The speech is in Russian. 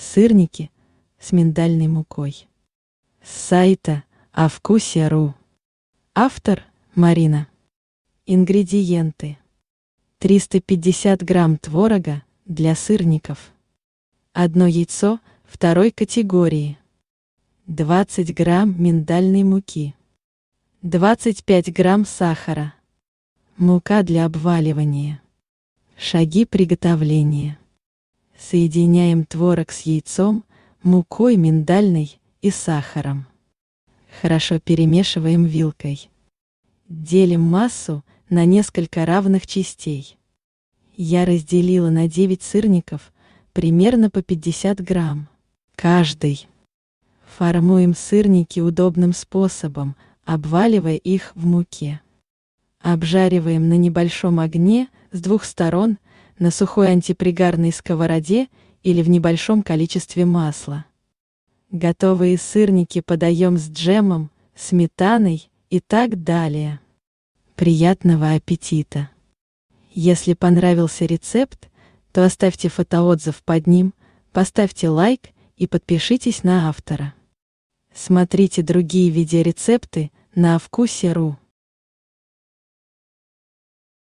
сырники с миндальной мукой. С сайта Авкусия.ру Автор Марина. Ингредиенты. 350 грамм творога для сырников. Одно яйцо второй категории. 20 грамм миндальной муки. 25 грамм сахара. Мука для обваливания. Шаги приготовления. Соединяем творог с яйцом, мукой миндальной и сахаром. Хорошо перемешиваем вилкой. Делим массу на несколько равных частей. Я разделила на 9 сырников, примерно по 50 грамм. Каждый. Формуем сырники удобным способом, обваливая их в муке. Обжариваем на небольшом огне с двух сторон – на сухой антипригарной сковороде или в небольшом количестве масла. Готовые сырники подаем с джемом, сметаной и так далее. Приятного аппетита! Если понравился рецепт, то оставьте фотоотзыв под ним, поставьте лайк и подпишитесь на автора. Смотрите другие видеорецепты на вкусе.ру.